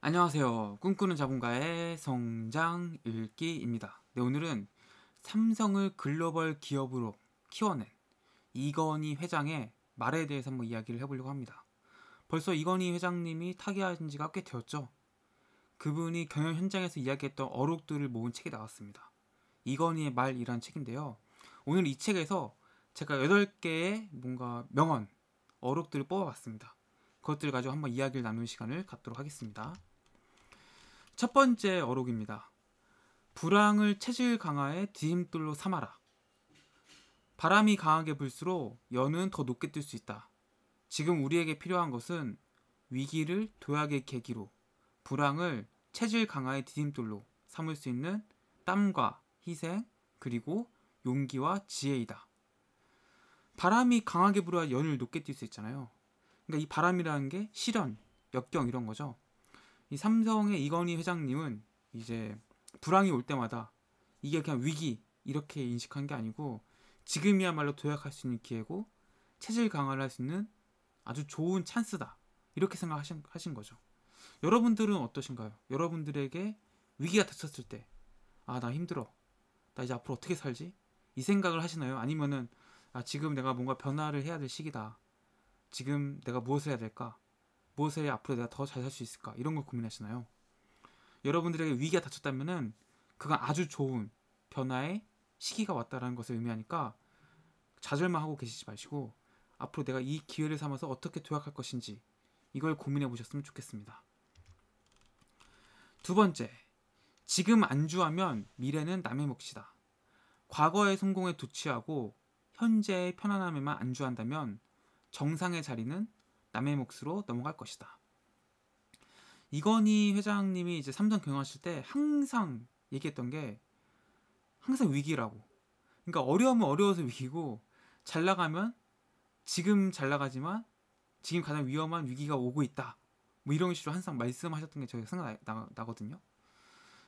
안녕하세요. 꿈꾸는 자본가의 성장 읽기입니다. 네, 오늘은 삼성을 글로벌 기업으로 키워낸 이건희 회장의 말에 대해서 한번 이야기를 해보려고 합니다. 벌써 이건희 회장님이 타계하신 지가 꽤 되었죠. 그분이 경영 현장에서 이야기했던 어록들을 모은 책이 나왔습니다. 이건희의 말이란 책인데요. 오늘 이 책에서 제가 8개의 뭔가 명언, 어록들을 뽑아봤습니다. 그것들 을 가지고 한번 이야기를 나누는 시간을 갖도록 하겠습니다. 첫 번째 어록입니다. 불황을 체질 강화의 디딤돌로 삼아라. 바람이 강하게 불수록 연은 더 높게 뜰 수 있다. 지금 우리에게 필요한 것은 위기를 도약의 계기로, 불황을 체질 강화의 디딤돌로 삼을 수 있는 땀과 희생, 그리고 용기와 지혜이다. 바람이 강하게 불어야 연을 높게 뛸 수 있잖아요. 그러니까 이 바람이라는 게 시련, 역경 이런 거죠. 이 삼성의 이건희 회장님은 이제 불황이 올 때마다 이게 그냥 위기 이렇게 인식한 게 아니고 지금이야말로 도약할 수 있는 기회고 체질 강화를 할 수 있는 아주 좋은 찬스다 이렇게 생각하신 하신 거죠. 여러분들은 어떠신가요? 여러분들에게 위기가 닥쳤을 때 아 나 힘들어 나 이제 앞으로 어떻게 살지 이 생각을 하시나요? 아니면은 아 지금 내가 뭔가 변화를 해야 될 시기다 지금 내가 무엇을 해야 될까 무엇을 해야 앞으로 내가 더 잘 살 수 있을까 이런 걸 고민하시나요? 여러분들에게 위기가 닥쳤다면은 그건 아주 좋은 변화의 시기가 왔다라는 것을 의미하니까 좌절만 하고 계시지 마시고 앞으로 내가 이 기회를 삼아서 어떻게 도약할 것인지 이걸 고민해 보셨으면 좋겠습니다. 두 번째, 지금 안주하면 미래는 남의 몫이다. 과거의 성공에 도취하고 현재의 편안함에만 안주한다면 정상의 자리는 남의 몫으로 넘어갈 것이다. 이건희 회장님이 이제 삼성 경영하실 때 항상 얘기했던 게 항상 위기라고. 그러니까 어려우면 어려워서 위기고 잘 나가면 지금 잘 나가지만 지금 가장 위험한 위기가 오고 있다. 뭐 이런 식으로 항상 말씀하셨던 게 저희 생각 나, 거든요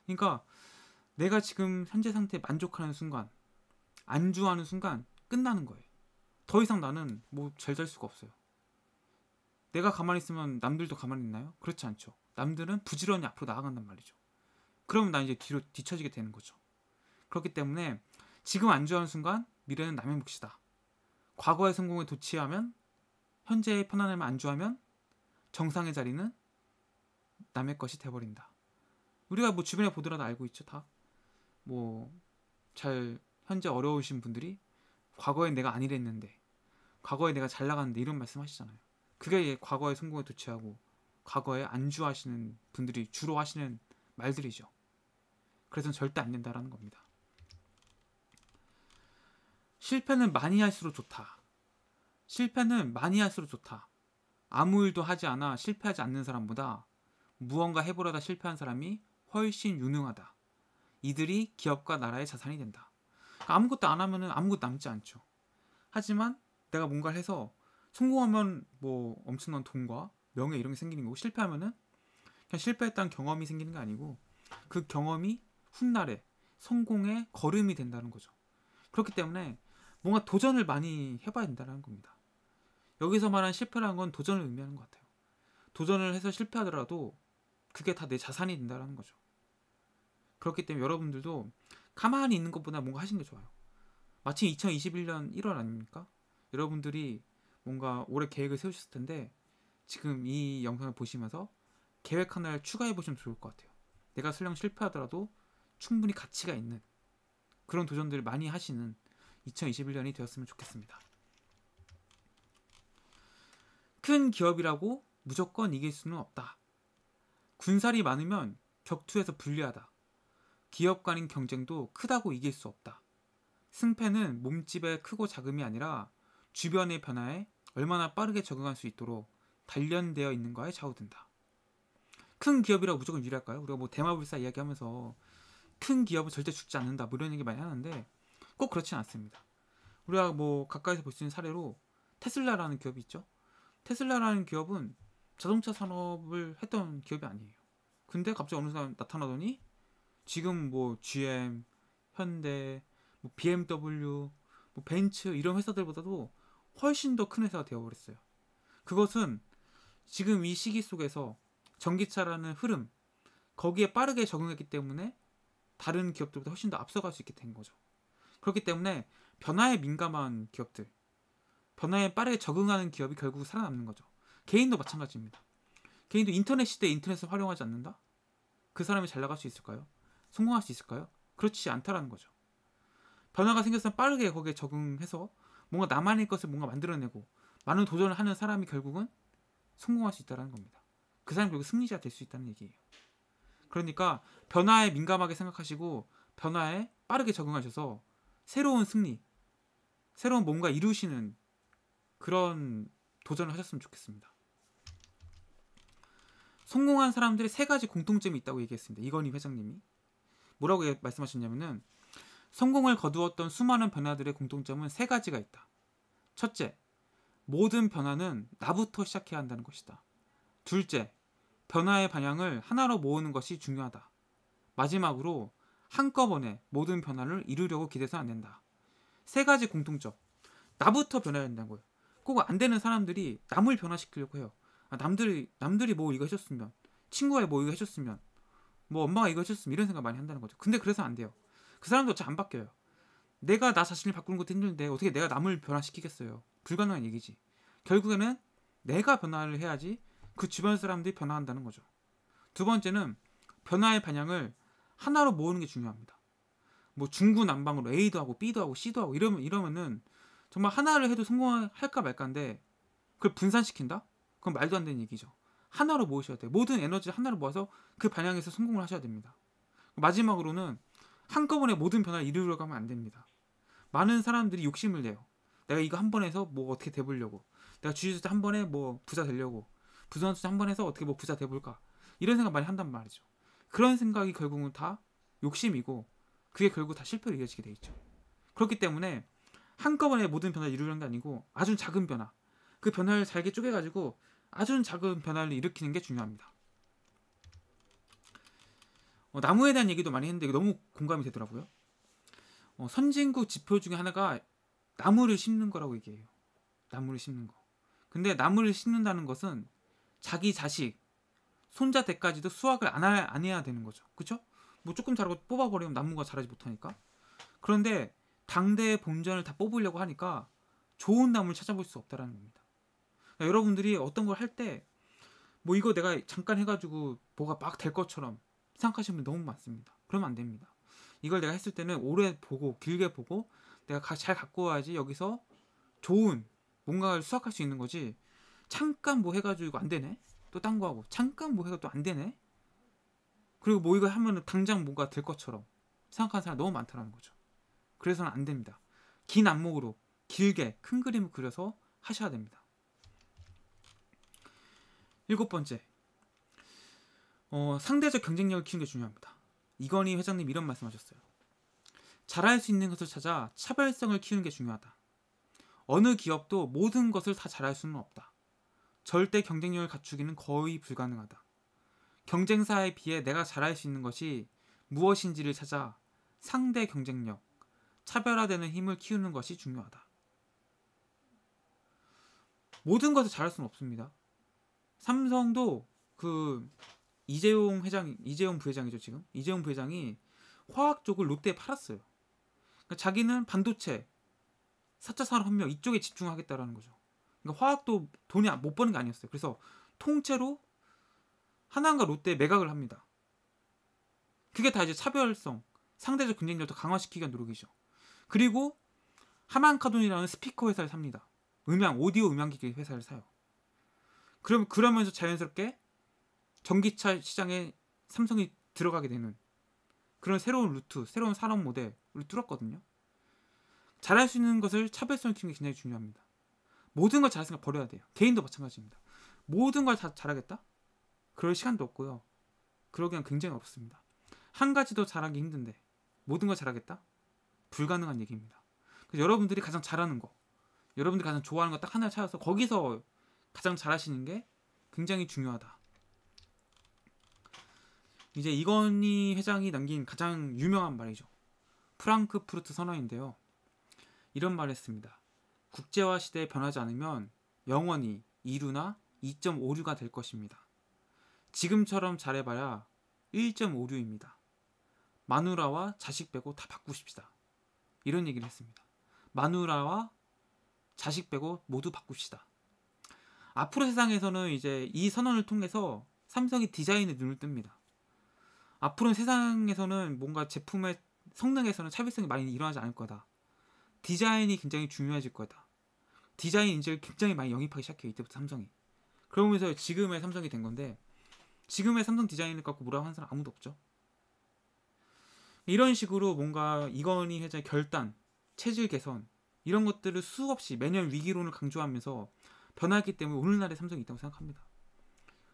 그러니까 내가 지금 현재 상태에 만족하는 순간, 안주하는 순간 끝나는 거예요. 더 이상 나는 뭐잘잘 수가 없어요. 내가 가만히 있으면 남들도 가만히 있나요? 그렇지 않죠. 남들은 부지런히 앞으로 나아간단 말이죠. 그러면 나 이제 뒤로 뒤처지게 되는 거죠. 그렇기 때문에 지금 안주하는 순간 미래는 남의 몫이다. 과거의 성공에 도취하면 현재의 편안함에 안주하면 정상의 자리는 남의 것이 돼버린다. 우리가 뭐 주변에 보더라도 알고 있죠 다. 뭐 잘 현재 어려우신 분들이 과거에 내가 아니랬는데 과거에 내가 잘 나갔는데 이런 말씀하시잖아요. 그게 과거의 성공에 도취하고 과거에 안주하시는 분들이 주로 하시는 말들이죠. 그래서 절대 안 된다라는 겁니다. 실패는 많이 할수록 좋다. 실패는 많이 할수록 좋다. 아무 일도 하지 않아 실패하지 않는 사람보다 무언가 해보려다 실패한 사람이 훨씬 유능하다. 이들이 기업과 나라의 자산이 된다. 그러니까 아무것도 안하면 아무것도 남지 않죠. 하지만 내가 뭔가를 해서 성공하면 뭐 엄청난 돈과 명예 이런 게 생기는 거고 실패하면은 그냥 실패했다는 경험이 생기는 게 아니고 그 경험이 훗날에 성공의 걸음이 된다는 거죠. 그렇기 때문에 뭔가 도전을 많이 해봐야 된다는 겁니다. 여기서 말한 실패라는건 도전을 의미하는 것 같아요. 도전을 해서 실패하더라도 그게 다 내 자산이 된다는 거죠. 그렇기 때문에 여러분들도 가만히 있는 것보다 뭔가 하시는 게 좋아요. 마치 2021년 1월 아닙니까? 여러분들이 뭔가 올해 계획을 세우셨을 텐데 지금 이 영상을 보시면서 계획 하나를 추가해 보시면 좋을 것 같아요. 내가 설령 실패하더라도 충분히 가치가 있는 그런 도전들을 많이 하시는 2021년이 되었으면 좋겠습니다. 큰 기업이라고 무조건 이길 수는 없다. 군살이 많으면 격투에서 불리하다. 기업 간인 경쟁도 크다고 이길 수 없다. 승패는 몸집의 크고 작음이 아니라 주변의 변화에 얼마나 빠르게 적응할 수 있도록 단련되어 있는가에 좌우된다. 큰 기업이라 고 무조건 유리할까요? 우리가 뭐 대마불사 이야기하면서 큰 기업은 절대 죽지 않는다 뭐 이런 얘기 많이 하는데 꼭 그렇진 않습니다. 우리가 뭐 가까이서 볼 수 있는 사례로 테슬라라는 기업이 있죠. 테슬라라는 기업은 자동차 산업을 했던 기업이 아니에요. 근데 갑자기 어느 사람 나타나더니 지금 뭐 GM, 현대, 뭐 BMW, 뭐 벤츠 이런 회사들보다도 훨씬 더 큰 회사가 되어버렸어요. 그것은 지금 이 시기 속에서 전기차라는 흐름, 거기에 빠르게 적응했기 때문에 다른 기업들보다 훨씬 더 앞서갈 수 있게 된 거죠. 그렇기 때문에 변화에 민감한 기업들, 변화에 빠르게 적응하는 기업이 결국 살아남는 거죠. 개인도 마찬가지입니다. 개인도 인터넷 시대에 인터넷을 활용하지 않는다? 그 사람이 잘 나갈 수 있을까요? 성공할 수 있을까요? 그렇지 않다라는 거죠. 변화가 생겼으면 빠르게 거기에 적응해서 뭔가 나만의 것을 뭔가 만들어내고 많은 도전을 하는 사람이 결국은 성공할 수 있다는 겁니다. 그 사람 이 결국 승리자 될 수 있다는 얘기예요. 그러니까 변화에 민감하게 생각하시고 변화에 빠르게 적응하셔서 새로운 승리, 새로운 뭔가 이루시는 그런 도전을 하셨으면 좋겠습니다. 성공한 사람들의 세 가지 공통점이 있다고 얘기했습니다. 이건희 회장님이 뭐라고 예, 말씀하셨냐면은 성공을 거두었던 수많은 변화들의 공통점은 세 가지가 있다. 첫째, 모든 변화는 나부터 시작해야 한다는 것이다. 둘째, 변화의 방향을 하나로 모으는 것이 중요하다. 마지막으로 한꺼번에 모든 변화를 이루려고 기대서안 된다. 세 가지 공통점. 나부터 변해야 된다는거예요꼭 안 되는 사람들이 남을 변화시키려고 해요. 아, 남들이 남들이 뭐 이거 하셨으면 친구가 뭐 이거 하셨으면뭐 엄마가 이거 하셨으면 이런 생각 많이 한다는 거죠. 근데 그래서 안 돼요. 그 사람도 어차안 바뀌어요. 내가 나 자신을 바꾸는 것도 힘든데 어떻게 내가 남을 변화시키겠어요. 불가능한 얘기지. 결국에는 내가 변화를 해야지 그 주변 사람들이 변화한다는 거죠. 두 번째는 변화의 방향을 하나로 모으는 게 중요합니다. 뭐 중구난방으로 A도 하고 B도 하고 C도 하고 이러면 이러면은 정말 하나를 해도 성공할까 말까인데 그걸 분산시킨다? 그건 말도 안 되는 얘기죠. 하나로 모으셔야 돼요. 모든 에너지를 하나로 모아서 그 방향에서 성공을 하셔야 됩니다. 마지막으로는 한꺼번에 모든 변화를 이루려고 하면 안 됩니다. 많은 사람들이 욕심을 내요. 내가 이거 한 번 해서 뭐 어떻게 돼보려고. 내가 주식투자 한 번에 뭐 부자 되려고. 부동산 투자 한번 해서 어떻게 뭐 부자 돼볼까. 이런 생각 많이 한단 말이죠. 그런 생각이 결국은 다 욕심이고 그게 결국 다 실패로 이어지게 돼 있죠. 그렇기 때문에 한꺼번에 모든 변화를 이루려는 게 아니고 아주 작은 변화. 그 변화를 잘게 쪼개가지고 아주 작은 변화를 일으키는 게 중요합니다. 어, 나무에 대한 얘기도 많이 했는데 너무 공감이 되더라고요. 어, 선진국 지표 중에 하나가 나무를 심는 거라고 얘기해요. 나무를 심는 거. 근데 나무를 심는다는 것은 자기 자식, 손자 때까지도 수확을 안, 하, 안 해야 되는 거죠. 그쵸? 뭐 조금 자라고 뽑아버리면 나무가 자라지 못하니까. 그런데 당대의 본전을 다 뽑으려고 하니까 좋은 나무를 찾아볼 수 없다라는 겁니다. 그러니까 여러분들이 어떤 걸 할 때 뭐 이거 내가 잠깐 해가지고 뭐가 막 될 것처럼 생각하시는 분 너무 많습니다. 그러면 안 됩니다. 이걸 내가 했을 때는 오래 보고 길게 보고 내가 가, 잘 갖고 와야지 여기서 좋은 뭔가를 수확할 수 있는 거지 잠깐 뭐 해가지고 안 되네 또 딴 거 하고 잠깐 뭐 해가 또 안 되네 그리고 뭐 이거 하면은 당장 뭔가 될 것처럼 생각하는 사람 너무 많다는 거죠 그래서는 안 됩니다 긴 안목으로 길게 큰 그림을 그려서 하셔야 됩니다 일곱 번째 어, 상대적 경쟁력을 키우는 게 중요합니다. 이건희 회장님 이런 말씀하셨어요. 잘할 수 있는 것을 찾아 차별성을 키우는 게 중요하다. 어느 기업도 모든 것을 다 잘할 수는 없다. 절대 경쟁력을 갖추기는 거의 불가능하다. 경쟁사에 비해 내가 잘할 수 있는 것이 무엇인지를 찾아 상대 경쟁력, 차별화되는 힘을 키우는 것이 중요하다. 모든 것을 잘할 수는 없습니다. 삼성도 그 이재용 회장, 이재용 부회장이죠 지금 이재용 부회장이 화학 쪽을 롯데에 팔았어요. 그러니까 자기는 반도체, 4차 산업혁명 이쪽에 집중하겠다라는 거죠. 그러니까 화학도 돈이 아, 못 버는 게 아니었어요. 그래서 통째로 하나가 롯데에 매각을 합니다. 그게 다 이제 차별성, 상대적 경쟁력을 강화시키기 위한 노력이죠. 그리고 하만카돈이라는 스피커 회사를 삽니다. 음향, 오디오 음향기기 회사를 사요. 그럼, 그러면서 자연스럽게 전기차 시장에 삼성이 들어가게 되는 그런 새로운 루트, 새로운 산업 모델을 뚫었거든요. 잘할 수 있는 것을 차별성을 키우는 게 굉장히 중요합니다. 모든 걸 잘할 생각 버려야 돼요. 개인도 마찬가지입니다. 모든 걸 다 잘하겠다? 그럴 시간도 없고요. 그러기엔 굉장히 어렵습니다. 한 가지도 잘하기 힘든데 모든 걸 잘하겠다? 불가능한 얘기입니다. 그래서 여러분들이 가장 잘하는 거, 여러분들이 가장 좋아하는 거 딱 하나 찾아서 거기서 가장 잘하시는 게 굉장히 중요하다. 이제 이건희 회장이 남긴 가장 유명한 말이죠. 프랑크푸르트 선언인데요. 이런 말을 했습니다. 국제화 시대에 변하지 않으면 영원히 2류나 2.5류가 될 것입니다. 지금처럼 잘해봐야 1.5류입니다. 마누라와 자식 빼고 다 바꾸십시다. 이런 얘기를 했습니다. 마누라와 자식 빼고 모두 바꿉시다. 앞으로 세상에서는 이제 이 선언을 통해서 삼성이 디자인에 눈을 뜹니다. 앞으로는 세상에서는 뭔가 제품의 성능에서는 차별성이 많이 일어나지 않을 거다. 디자인이 굉장히 중요해질 거다. 디자인 인재를 굉장히 많이 영입하기 시작해요. 이때부터 삼성이. 그러면서 지금의 삼성이 된 건데 지금의 삼성 디자인을 갖고 뭐라고 하는 사람 아무도 없죠. 이런 식으로 뭔가 이건희 회장의 결단, 체질 개선 이런 것들을 수없이 매년 위기론을 강조하면서 변화했기 때문에 오늘날의 삼성이 있다고 생각합니다.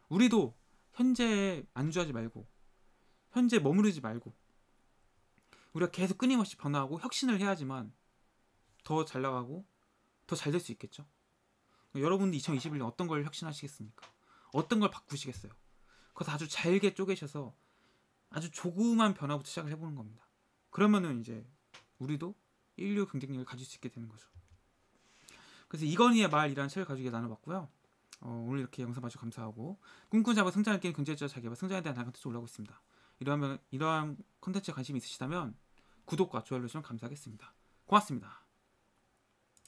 우리도 현재에 안주하지 말고 현재 머무르지 말고 우리가 계속 끊임없이 변화하고 혁신을 해야지만 더 잘 나가고 더 잘 될 수 있겠죠. 여러분도 2021년 어떤 걸 혁신하시겠습니까? 어떤 걸 바꾸시겠어요? 그것을 아주 잘게 쪼개셔서 아주 조그만 변화부터 시작을 해보는 겁니다. 그러면은 이제 우리도 인류 경쟁력을 가질 수 있게 되는 거죠. 그래서 이건희의 말이라는 책을 가지고 나눠봤고요. 어, 오늘 이렇게 영상 봐주셔서 감사하고 꿈꾼 자아 성장을 깨는 경제자 자기와 성장에 대한 다양한 뜻을 올라오고 있습니다. 이러한, 이러한 컨텐츠에 관심이 있으시다면 구독과 좋아요 눌러주 감사하겠습니다. 고맙습니다.